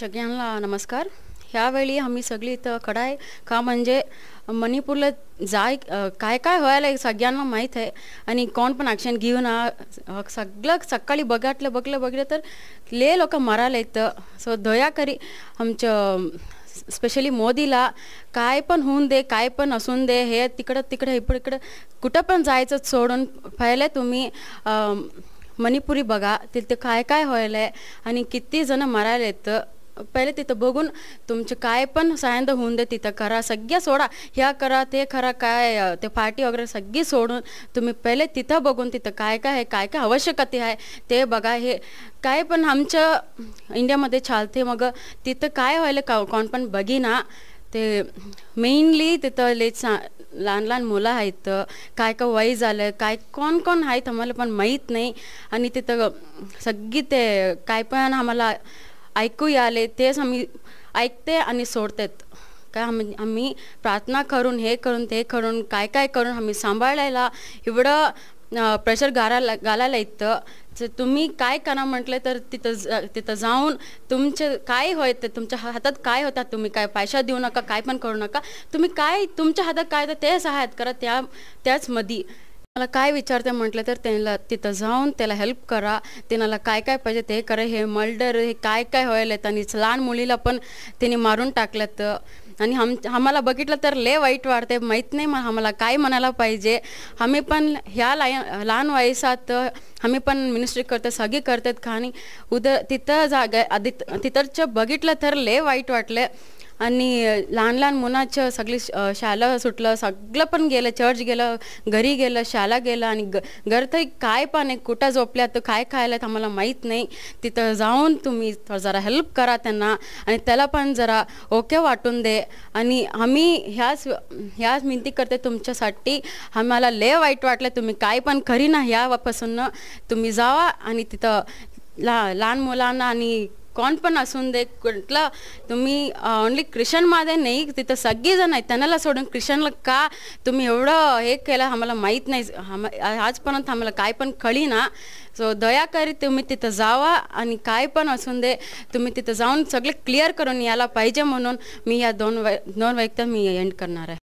सगळ्यांना नमस्कार ह्यावेळी आम्ही सगळी इथं कडाय का म्हणजे मणिपूरला जाय काय काय व्हायला आहे सगळ्यांना माहीत आहे आणि कोण पण ॲक्शन घेऊन सगळं सकाळी बघाटलं बघलं बघलं तर ले लोक मरायला येतं सो दया करी आमचं स्पेशली मोदीला काय पण होऊन दे काय पण असून दे हे तिकडं तिकडं इकडं इकडं कुठं पण जायचं सोडून पहिले तुम्ही मणिपुरी बघा तिथे काय काय व्हायला आहे आणि किती जणं मरायला येतं पहिले तिथं बघून तुमचे काय पण सायंद होऊन दे तिथं करा सगळ्या सोडा ह्या करा ते करा काय ते पार्टी वगैरे सगळी सोडून तुम्ही पहिले तिथं बघून तिथं काय काय आहे काय काय आवश्यकता आहे ते बघा हे काय पण आमच्या इंडियामध्ये चालते मग तिथं काय व्हायला का कोण पण बघीना ते मेनली तिथं ले लहान लहान मुलं आहेत काय काय वय झालं काय कोण कोण आहेत आम्हाला पण माहीत नाही आणि तिथं सगळी ते काय पण आम्हाला ऐकू आले तेच आम्ही ऐकते आणि सोडतात काय आम्ही प्रार्थना करून हे करून ते करून काय काय करून आम्ही सांभाळायला एवढं प्रेशर गाराला घालायला येतं जर तुम्ही काय करा म्हटलं तर तिथं तिथं जाऊन तुमचे काय होय ते तुमच्या हातात काय होतात तुम्ही काय पैसा देऊ नका काय पण करू नका तुम्ही काय तुमच्या हातात काय तर तेच आहात करा त्या त्याचमध्ये मला काय विचारते म्हटलं तर त्याला तिथं जाऊन त्याला हेल्प करा त्यांना काय काय पाहिजे ते करा हे मर्डर हे काय काय व्हायला आहेत आणि लहान मुलीला पण त्यांनी मारून तर आणि हम आम्हाला बघितलं तर ले वाईट वाटते माहीत नाही मग आम्हाला काय म्हणायला पाहिजे आम्ही पण ह्या लाय लहान वयसात आम्ही पण मिनिस्ट्री करतो सगळी करतात खाणी उद तिथं जागा तिथंच बघितलं तर ले वाईट वाटलं आणि लहान लहान मुलाचं सगळी शाला सुटलं सगळं पण गेलं चर्च गेलं घरी गेलं शाला गेलं आणि ग घरतही काय पण आहे कुठं झोपल्या तर काय खायला आम्हाला माहीत नाही तिथं जाऊन तुम्ही जरा हेल्प करा त्यांना आणि त्याला पण जरा ओके वाटून दे आणि आम्ही ह्याच ह्याच विनंती करते तुमच्यासाठी आम्हाला लय वाईट वाटलं तुम्ही काय पण खरी ना ह्यापासून तुम्ही जावा आणि तिथं ला लहान मुलांना आणि कोण पण असून दे कुठला तुम्ही ओन्ली क्रिशनमध्ये नाही तिथं सगळेजण आहेत त्यांना सोडून क्रिशनला का तुम्ही एवढं हे केलं आम्हाला माहीत नाही आजपर्यंत आम्हाला काय पण कळी ना सो दया करी तुम्ही तिथं जावा आणि काय पण असून दे तुम्ही तिथं जाऊन सगळे क्लिअर करून यायला पाहिजे म्हणून मी या दोन वै दोन व्यक्ती मी एंड करणार आहे